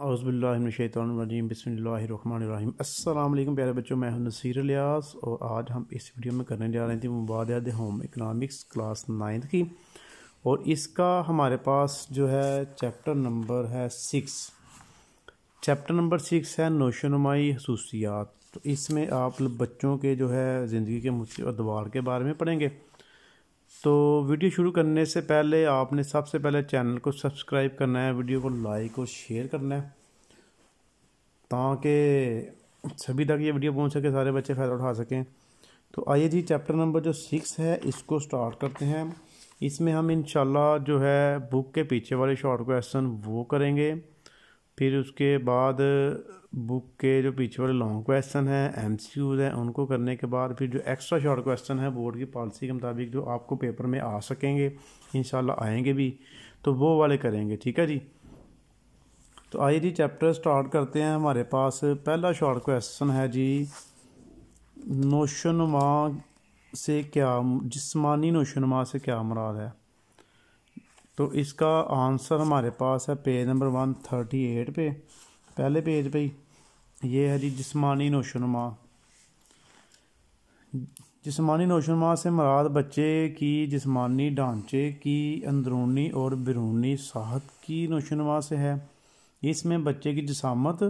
अज़बिल्लाशैतरजीम बसमीम असल प्यारे बच्चों मैं हूँ नसीर लियास और आज हम इस वीडियो में करने जा रहे थे मुबाद होम इकनॉमिक्स क्लास नाइन्थ की और इसका हमारे पास जो है चैप्टर नंबर है सिक्स चैप्टर नंबर सिक्स है नोशनुमाई खसूसियात तो इसमें आप बच्चों के जो है ज़िंदगी के मुश्किल अदवार के बारे में पढ़ेंगे तो वीडियो शुरू करने से पहले आपने सबसे पहले चैनल को सब्सक्राइब करना है वीडियो को लाइक और शेयर करना है ताकि सभी तक ये वीडियो पहुंच सके सारे बच्चे फ़ायदा उठा सकें तो आइए जी चैप्टर नंबर जो सिक्स है इसको स्टार्ट करते हैं इसमें हम इन जो है बुक के पीछे वाले शॉर्ट क्वेश्चन वो करेंगे फिर उसके बाद बुक के जो पीछे वाले लॉन्ग क्वेश्चन हैं एम हैं उनको करने के बाद फिर जो एक्स्ट्रा शॉर्ट क्वेश्चन है बोर्ड की पॉलिसी के मुताबिक जो आपको पेपर में आ सकेंगे इन आएंगे भी तो वो वाले करेंगे ठीक है जी तो आइए जी चैप्टर स्टार्ट करते हैं हमारे पास पहला शॉर्ट क्वेश्चन है जी नोशनुमा से क्या जिसमानी नोशनुमा से क्या मुराद है तो इसका आंसर हमारे पास है page number one thirty eight पे पहले पेज पे ये है जी जिसमानी नोशनुमा जिसमानी नोशनुमा से मराद बच्चे की जिसमानी ढांचे की अंदरूनी और बिरूनी साहत की नोशनुमा से है इसमें बच्चे की जिसामत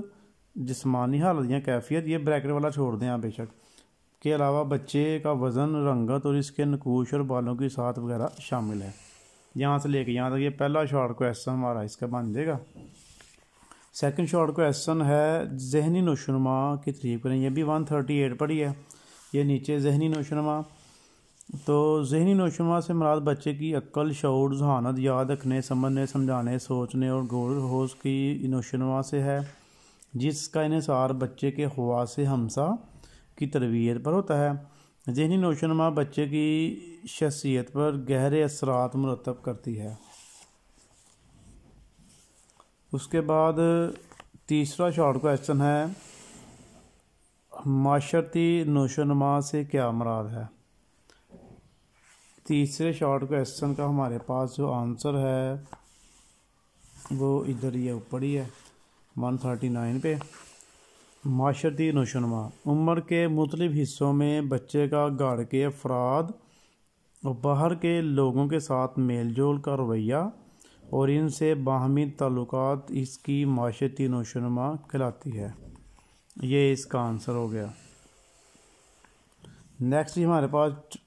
जिसमानी हालत या कैफियत ये ब्रैकेट वाला छोड़ दें आप बेशक के अलावा बच्चे का वज़न रंगत और इसके नकूश और बालों की साथ वगैरह शामिल है यहाँ से लेके यहाँ तक ये पहला शॉर्ट क्वेश्चन हमारा इसका बन जाएगा सेकंड शॉर्ट क्वेश्चन है जहनी नोशनमा की तरीफ करें ये भी वन थर्टी एट पर ही है ये नीचे जहनी नोशनमा तो जहनी नोशनमा से मराद बच्चे की अक्ल शौर जहानत याद रखने समझने समझाने सोचने और गौर होश की नोशनमा से है जिसका इसार बच्चे के हवा से हमसा की तरबियत पर होता है जहनी नोशनमा बच्चे की शख्सियत पर गहरे असरात मरतब करती है उसके बाद तीसरा शॉर्ट क्वेश्चन है माशरती नोशनमा से क्या मराद है तीसरे शॉर्ट क्वेश्चन का हमारे पास जो आंसर है वो इधर ये ऊपर ही है वन थर्टी नाइन पे माशरती नशोनमा उम्र के मुख्तलिफ़ हिस्सों में बच्चे का घर के अफराद और बाहर के लोगों के साथ मेल जोल का रवैया और इनसे बाहमी ताल्लुक इसकी माशरती नशोनमा कहलाती है ये इसका आंसर हो गया नेक्स्ट हमारे पास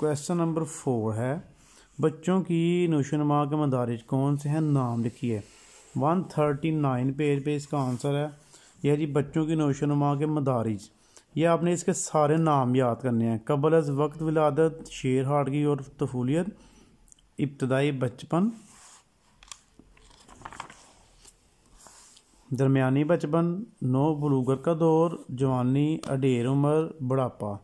क्वेश्चन नंबर फोर है बच्चों की नशोनमा के मदारज कौन से हैं नाम लिखिए वन थर्टी नाइन पेज पे इसका आंसर है यह जी बच्चों की नौशनुमा के मदारिज यह आपने इसके सारे नाम याद करने हैं कबल अज़ वक्त विलादत शेर हाडगी और तफूलियत इब्तदाई बचपन दरमियानी बचपन नौ बलूगर का दौर जवानी अडेर उम्र बुढ़ापा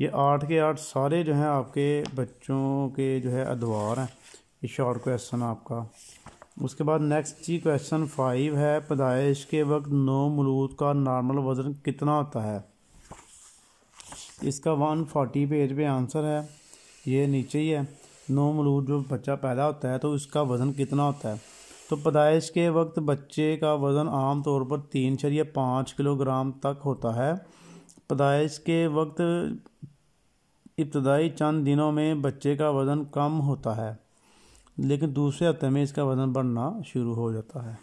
ये आठ के आठ सारे जो हैं आपके बच्चों के जो है अदवार हैं ये शॉर्ट क्वेश्चन आपका उसके बाद नेक्स्ट जी क्वेश्चन फाइव है पैदाइश के वक्त नौ मलूद का नॉर्मल वज़न कितना होता है इसका वन फोर्टी पेज पे आंसर है ये नीचे ही है नौ मलूद जो बच्चा पैदा होता है तो उसका वज़न कितना होता है तो पैदाइश के वक्त बच्चे का वज़न आम तौर पर तीन या पाँच किलोग्राम तक होता है पैदाइश के वक्त इब्तदाई चंद दिनों में बच्चे का वज़न कम होता है लेकिन दूसरे हफ्ते में इसका वजन बढ़ना शुरू हो जाता है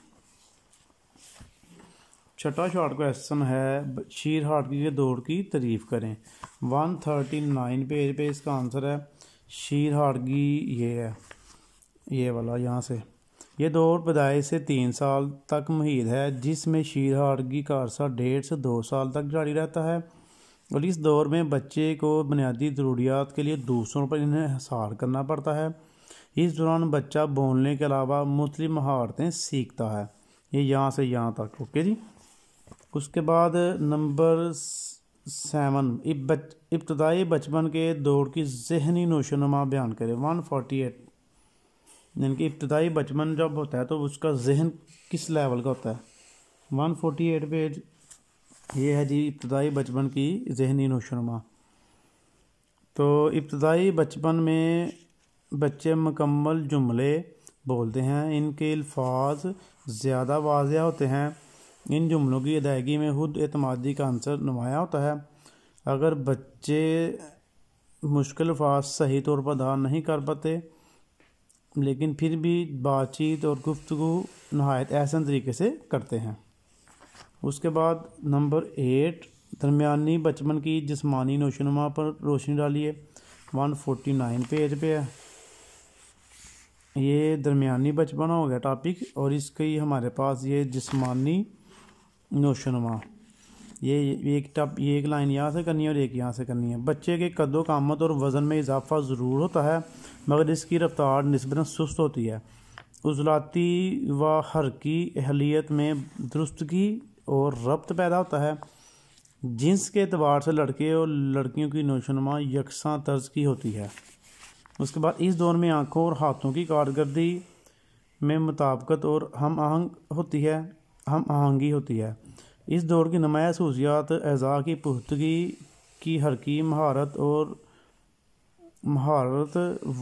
छठा शॉर्ट क्वेश्चन है शीर हार्ट की दौड़ की तारीफ करें वन थर्टी नाइन पेज पे इसका आंसर है शीर हाट की ये है ये वाला यहाँ से ये दौड़ पैदाइश से तीन साल तक मुहित है जिसमें शीर हाट की अरसा डेढ़ से दो साल तक जारी रहता है और इस दौर में बच्चे को बुनियादी ज़रूरियात के लिए दूसरों पर इन्हें हार करना पड़ता है इस दौरान बच्चा बोलने के अलावा मुख्तलिफ महारतें सीखता है ये यहाँ से यहाँ तक ओके जी उसके बाद नंबर सेवन इब्तदाई बचपन के दौड़ की जहनी नोशनुमा बयान करें वन फोर्टी एट यानी कि इब्तदाई बचपन जब होता है तो उसका जहन किस लेवल का होता है वन फोर्टी एट पेज ये है जी इब्तदाई बचपन की जहनी नोशनुमा तो इब्तदाई बचपन में बच्चे मकम्मल जुमले बोलते हैं इनके अल्फाज ज़्यादा वाजिया होते हैं इन जुमलों की अदायगी में खुद अतमादी का आंसर नुमाया होता है अगर बच्चे मुश्किल अल्फाज सही तौर पर अदा नहीं कर पाते लेकिन फिर भी बातचीत और गुफ्तु नहायत एहसन तरीके से करते हैं उसके बाद नंबर एट दरमिया बचपन की जिसमानी नोशनुमा पर रोशनी डालिए वन फोर्टी नाइन पेज पे है ये दरमियानी बचपना हो गया टॉपिक और इसकी हमारे पास ये जिस्मानी नोशनुमा ये एक टप ये एक लाइन यहाँ से करनी है और एक यहाँ से करनी है बच्चे के कदों कामत और वज़न में इजाफा ज़रूर होता है मगर इसकी रफ्तार नस्बता सुस्त होती है उजलाती व की अहलियत में दुरुस्तगी और रब्त पैदा होता है जिन्स के अतबार से लड़के और लड़कियों की नोशनमा यकसा तर्ज की होती है उसके बाद इस दौर में आँखों और हाथों की कारकर्दगी में मुताबकत और हम आहंग होती है हम आहंगी होती है इस दौर की नुमाया सहूसियात अज़ा की पुख्तगी की हरकी महारत और महारत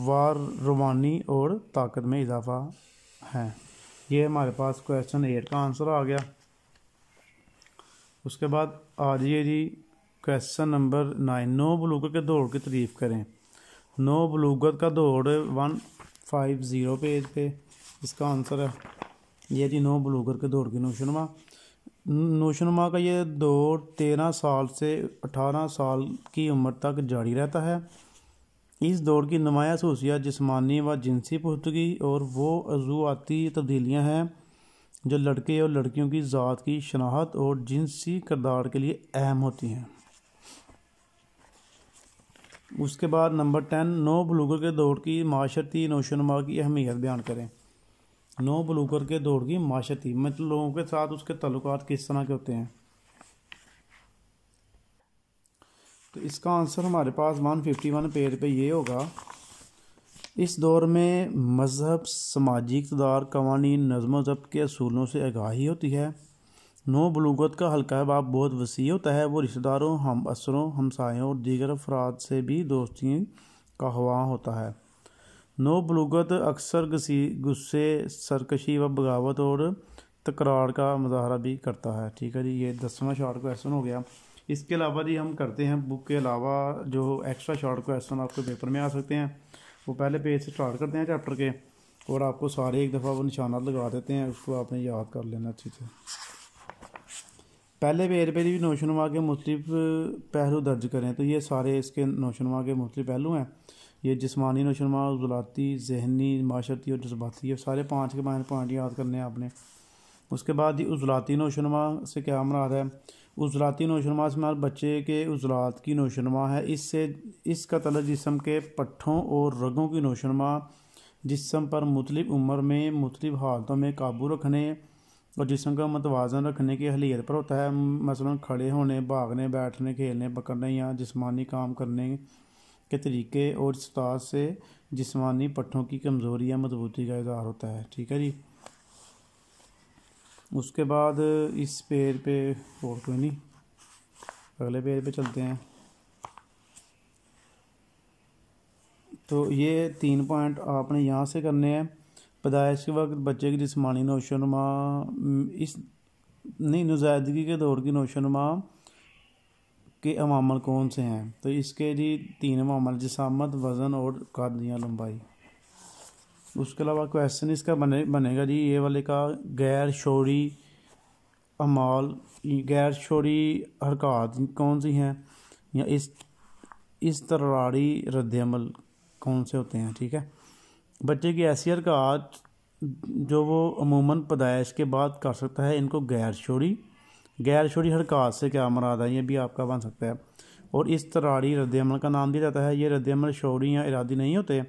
वार रवानी और ताकत में इजाफा है ये हमारे पास क्वेश्चन एट का आंसर आ गया उसके बाद आ जाइए जी क्वेश्चन नंबर नाइन नो बलूकर के दौड़ की तारीफ करें नो बलूगत का दौड़ वन फाइव ज़ीरो पेज पे इसका आंसर है ये जी नो बलूगत के दौड़ की नौशनुमा नौशनुमा का ये दौड़ तेरह साल से अठारह साल की उम्र तक जारी रहता है इस दौड़ की नुमाया खूसियात जिसमानी व जिनसी पुख्तगी और वो अजूआती तब्दीलियाँ हैं जो लड़के और लड़कियों की ज़ात की शनाहत और जिनसी किरदार के लिए अहम होती हैं उसके बाद नंबर टेन नो बलूगर के दौड़ की माशरती नौशनुमा की अहमियत बयान करें नो बलूगर के दौड़ की माशरती मतलब लोगों के साथ उसके तल्लुक किस तरह के होते हैं तो इसका आंसर हमारे पास वन फिफ्टी वन पेज पर ये होगा इस दौर में मज़हब समाजी इकतदार कवानी नज़म जब्त के असूलों से आगाही होती है नो बलूगत का हल्का बाप बहुत वसी होता है वो रिश्तेदारों हम असरों हमसायों और दीगर अफराद से भी दोस्ती का हवा होता है नो बलूगत अक्सर गुस्से सरकशी व बगावत और तकरार का मुजाहरा भी करता है ठीक है जी ये दसवां शॉर्ट क्वेश्चन हो गया इसके अलावा जी हम करते हैं बुक के अलावा जो एक्स्ट्रा शॉर्ट क्वेश्चन आपके पेपर में आ सकते हैं वो पहले पेज से स्टार्ट करते हैं चैप्टर के और आपको सारे एक दफ़ा वो निशाना लगा देते हैं उसको आपने याद कर लेना अच्छी से पहले वेरवे भी नोशनुमा के मुख्तफ पहलू दर्ज करें तो ये सारे इसके नौशनुमा के मुख्त पहलू हैं ये जिसमानी नौशनुमा जुलाती जहनी माशरती और जज्बाती ये सारे पाँच के पाँच पॉइंट याद करने हैं आपने उसके बाद ये उजलाती नौशनुमा से क्या मराद है उजलाती नौशनुमा से मार मतलब बच्चे के उजलात की नौशनुमा है इससे इसका तल जिसम के पट्ठों और रगों की नौशनुमा जिसम पर मुख्तलिफ़ उम्र में मुख्तलिफ़ हालतों में काबू रखने और जिसम का मतवाजन मतलब रखने की अहलियत पर होता है मसलन खड़े होने भागने बैठने खेलने पकड़ने या जिसमानी काम करने के तरीके और उस्ताद से जिसमानी पट्ठों की कमज़ोरी या मजबूती का इजहार होता है ठीक है जी उसके बाद इस पेड़ पे और कोई नहीं अगले पेड़ पे चलते हैं तो ये तीन पॉइंट आपने यहाँ से करने हैं पैदाइश के वक्त बच्चे की जिसमानी नौशनुमा इस नहीं नुजायदगी के दौर की नौशनुमा के अमामल कौन से हैं तो इसके जी तीन अमामल जिसामत वज़न और कादियाँ लंबाई उसके अलावा क्वेश्चन इसका बने बनेगा जी ये वाले का गैर शोरी अमाल गैर शोरी हरकत कौन सी हैं या इस इस तरारी रद्दमल कौन से होते हैं ठीक है बच्चे की ऐसी का आज जो वो अमूमन पैदाइश के बाद कर सकता है इनको गैर शोरी गैर शोरी हरकत से क्या मराद है ये भी आपका बन सकता है और इस तरारी रद्दमल का नाम दिया जाता है ये रद्दमल शोरी या इरादी नहीं होते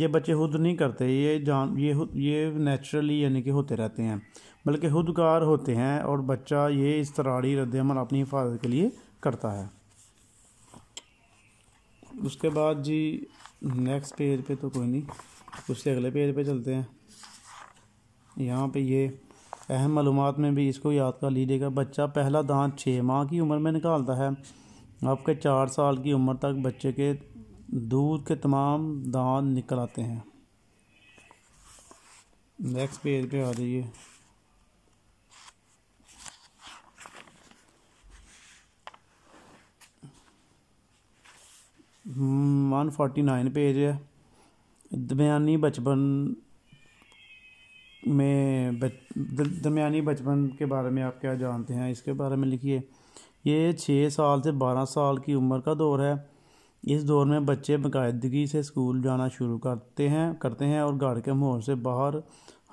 ये बच्चे खुद नहीं करते ये जान ये ये नेचुरली यानी कि होते रहते हैं बल्कि खुदगार होते हैं और बच्चा ये इस तरारी रद्दमल अपनी हिफाजत के लिए करता है उसके बाद जी नेक्स्ट पेज पे तो कोई नहीं उससे अगले पेज पे चलते हैं यहाँ पे ये अहम मालूम में भी इसको याद कर लीजिएगा बच्चा पहला दांत छः माह की उम्र में निकालता है आपके चार साल की उम्र तक बच्चे के दूध के तमाम दांत निकल आते हैं नेक्स्ट पेज पे आ जाइए वन फोर्टी नाइन पेज है दरमियानी बचपन में बच दरमियानी बचपन के बारे में आप क्या जानते हैं इसके बारे में लिखिए ये छः साल से बारह साल की उम्र का दौर है इस दौर में बच्चे बाकायदगी से स्कूल जाना शुरू करते हैं करते हैं और घर के माहौल से बाहर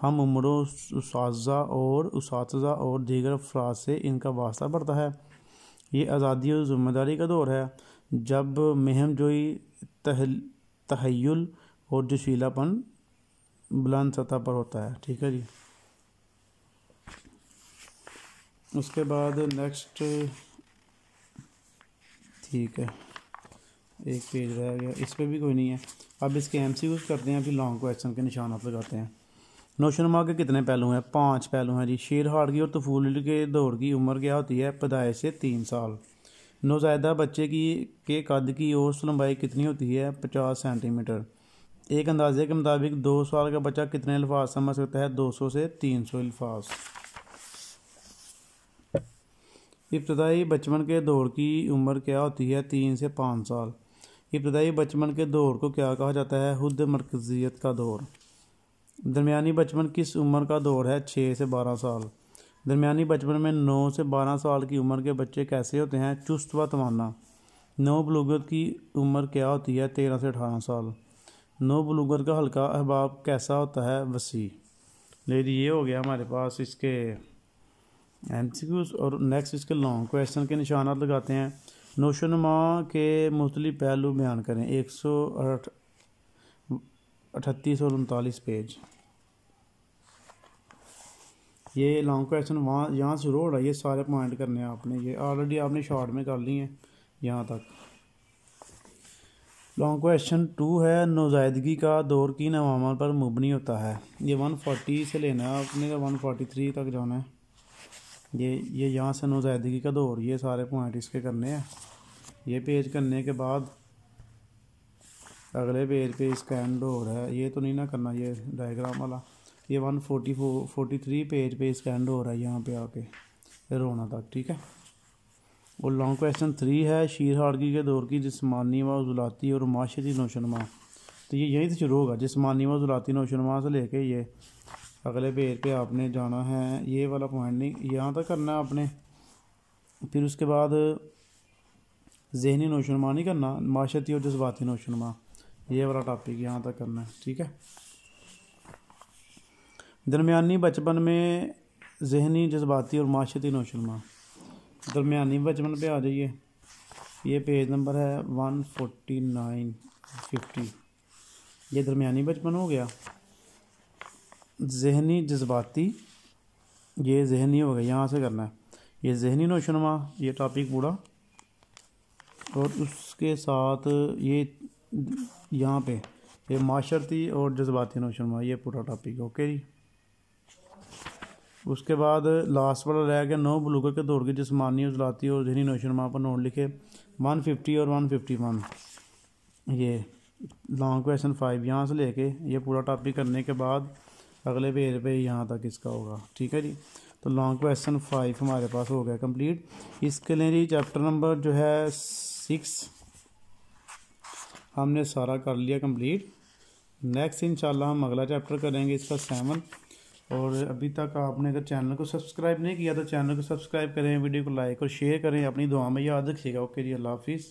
हम उम्रों उस और उस और दीगर अफराद से इनका वास्ता बढ़ता है ये आज़ादी और ज़िम्मेदारी का दौर है जब मेहम जोई तह तहैल और जो शीलापन बुलंद सतह पर होता है ठीक है जी उसके बाद नेक्स्ट ठीक है एक पेज रह गया इस पर भी कोई नहीं है अब इसके एम सी यूज़ करते हैं फिर लॉन्ग क्वेश्चन के आप लगाते हैं नौशनमा के कितने पहलू हैं पांच पहलू हैं जी शेरहाड़ की और तफूल के दौर की उम्र क्या होती है पैदाइश से तीन साल नौजायदा बच्चे की के कद की औसत लंबाई कितनी होती है पचास सेंटीमीटर एक अंदाजे के मुताबिक दो साल का बच्चा कितने अल्फाज समझ सकता है दो सौ से तीन सौ अल्फाज इब्तदाई बचपन के दौर की उम्र क्या होती है तीन से पाँच साल इब्तदाई बचपन के दौर को क्या कहा जाता है हद मरकजियत का दौर दरमियानी बचपन किस उम्र का दौर है छः से बारह साल दरमियानी बचपन में नौ से बारह साल की उम्र के बच्चे कैसे होते हैं चुस्त व तमाना नौ बलूगत की उम्र क्या होती है तेरह से अठारह साल नो बलूगर का हल्का अहबाब कैसा होता है वसी ले ये हो गया हमारे पास इसके एम और नेक्स्ट इसके लॉन्ग क्वेश्चन के निशाना लगाते हैं नोशनुमा के मुख्तलि पहलू बयान करें एक सौ अठतीस और उनतालीस पेज ये लॉन्ग क्वेश्चन वहाँ यहाँ से हो रहा है ये सारे पॉइंट करने हैं आपने ये ऑलरेडी आपने शॉर्ट में कर लिए हैं यहाँ तक लॉन्ग क्वेश्चन टू है नौजायदगी का दौर किन अवामल पर मुबनी होता है ये वन फोर्टी से लेना है अपने वन फोर्टी थ्री तक जाना है ये ये यहाँ से नौजायदगी का दौर ये सारे पॉइंट इसके करने हैं ये पेज करने के बाद अगले पेज पे इसका एंड हो रहा है ये तो नहीं ना करना ये डायग्राम वाला ये one forty four forty three page पे इसका एंड हो रहा है यहाँ पे आके रोना तक ठीक है और लॉन्ग क्वेश्चन थ्री है शीर हाड़गी के दौर की जिसमानी व जुलाती और माशरी नौशनमा तो ये यहीं से शुरू होगा जिसमानी व जुलाती नौशनमा से लेके ये अगले पेज पे आपने जाना है ये वाला पॉइंट नहीं यहाँ तक करना है आपने फिर उसके बाद जहनी नौशनमा नहीं करना माशती और जज्बाती नौशनमा ये वाला टॉपिक यहाँ तक करना है ठीक है दरमिया बचपन में जहनी जज्बाती और माशती नौशनमा दरमियानी बचपन पर आ जाइए ये पेज नंबर है वन फोर्टी नाइन फिफ्टी ये दरमियानी बचपन हो गया जहनी जज्बाती ये जहनी हो गया यहाँ से करना है ये जहनी नौशनुमा ये टॉपिक पूरा और उसके साथ ये यहाँ पे ये माशरती और जज्बाती नौशनुमा ये पूरा टॉपिक ओके जी उसके बाद लास्ट वाला रह गया नौ बलूकर के दौड़ के जिसमानी जलाती और जहनी वहाँ पर नोट लिखे वन फिफ्टी और वन फिफ्टी वन ये लॉन्ग क्वेश्चन फाइव यहाँ से लेके ये पूरा टॉपिक करने के बाद अगले पेज पे यहाँ तक इसका होगा ठीक है जी तो लॉन्ग क्वेश्चन फाइव हमारे पास हो गया कम्प्लीट इसके लिए जी चैप्टर नंबर जो है सिक्स हमने सारा कर लिया कम्प्लीट नेक्स्ट इंशाल्लाह हम अगला चैप्टर करेंगे इसका सेवन और अभी तक आपने अगर चैनल को सब्सक्राइब नहीं किया तो चैनल को सब्सक्राइब करें वीडियो को लाइक और शेयर करें अपनी दुआ में याद रखिएगा ओके जी अल्लाह हाफिज़